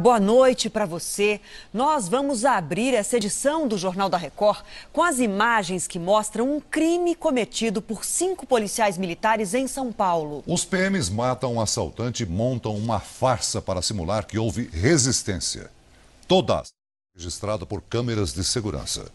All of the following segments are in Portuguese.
Boa noite para você. Nós vamos abrir essa edição do Jornal da Record com as imagens que mostram um crime cometido por cinco policiais militares em São Paulo. Os PMs matam um assaltante e montam uma farsa para simular que houve resistência. Todas é registrada por câmeras de segurança.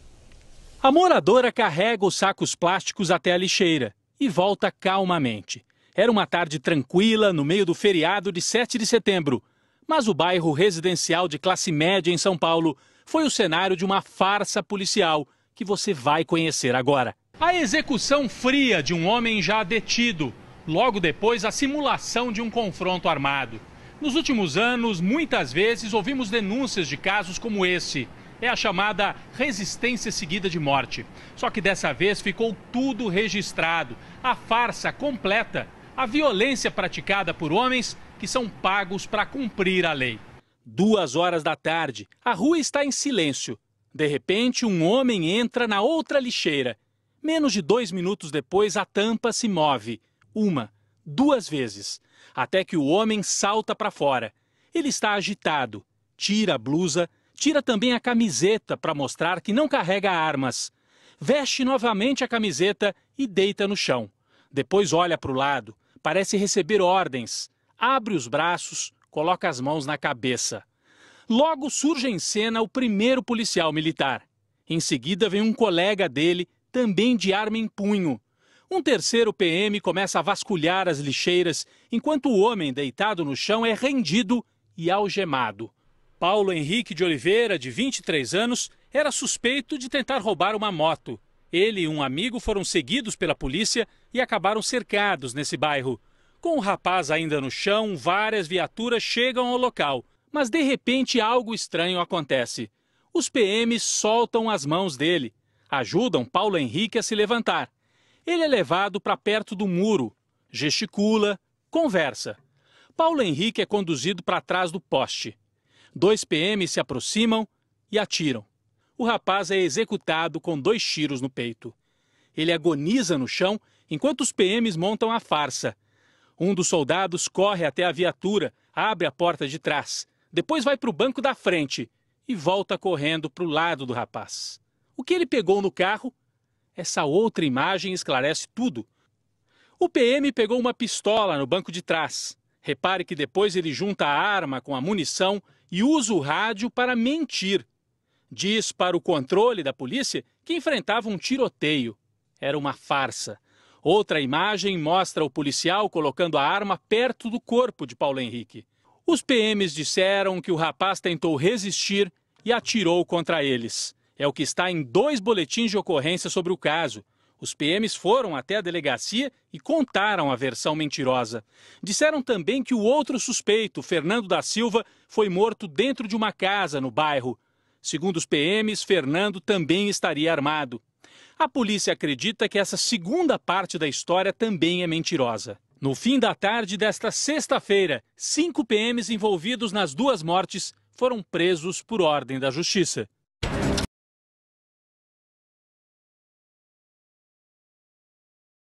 A moradora carrega os sacos plásticos até a lixeira e volta calmamente. Era uma tarde tranquila no meio do feriado de 7 de setembro mas o bairro residencial de classe média em São Paulo foi o cenário de uma farsa policial que você vai conhecer agora. A execução fria de um homem já detido, logo depois a simulação de um confronto armado. Nos últimos anos, muitas vezes ouvimos denúncias de casos como esse. É a chamada resistência seguida de morte. Só que dessa vez ficou tudo registrado: a farsa completa, a violência praticada por homens que são pagos para cumprir a lei. Duas horas da tarde, a rua está em silêncio. De repente, um homem entra na outra lixeira. Menos de dois minutos depois, a tampa se move. Uma, duas vezes. Até que o homem salta para fora. Ele está agitado, tira a blusa, tira também a camiseta para mostrar que não carrega armas. Veste novamente a camiseta e deita no chão. Depois olha para o lado, parece receber ordens abre os braços, coloca as mãos na cabeça. Logo surge em cena o primeiro policial militar. Em seguida vem um colega dele, também de arma em punho. Um terceiro PM começa a vasculhar as lixeiras, enquanto o homem deitado no chão é rendido e algemado. Paulo Henrique de Oliveira, de 23 anos, era suspeito de tentar roubar uma moto. Ele e um amigo foram seguidos pela polícia e acabaram cercados nesse bairro. Com o rapaz ainda no chão, várias viaturas chegam ao local, mas de repente algo estranho acontece. Os PMs soltam as mãos dele, ajudam Paulo Henrique a se levantar. Ele é levado para perto do muro, gesticula, conversa. Paulo Henrique é conduzido para trás do poste. Dois PMs se aproximam e atiram. O rapaz é executado com dois tiros no peito. Ele agoniza no chão enquanto os PMs montam a farsa um dos soldados corre até a viatura, abre a porta de trás, depois vai para o banco da frente e volta correndo para o lado do rapaz. O que ele pegou no carro? Essa outra imagem esclarece tudo. O PM pegou uma pistola no banco de trás. Repare que depois ele junta a arma com a munição e usa o rádio para mentir. Diz para o controle da polícia que enfrentava um tiroteio. Era uma farsa. Outra imagem mostra o policial colocando a arma perto do corpo de Paulo Henrique. Os PMs disseram que o rapaz tentou resistir e atirou contra eles. É o que está em dois boletins de ocorrência sobre o caso. Os PMs foram até a delegacia e contaram a versão mentirosa. Disseram também que o outro suspeito, Fernando da Silva, foi morto dentro de uma casa no bairro. Segundo os PMs, Fernando também estaria armado. A polícia acredita que essa segunda parte da história também é mentirosa. No fim da tarde desta sexta-feira, cinco PMs envolvidos nas duas mortes foram presos por ordem da Justiça.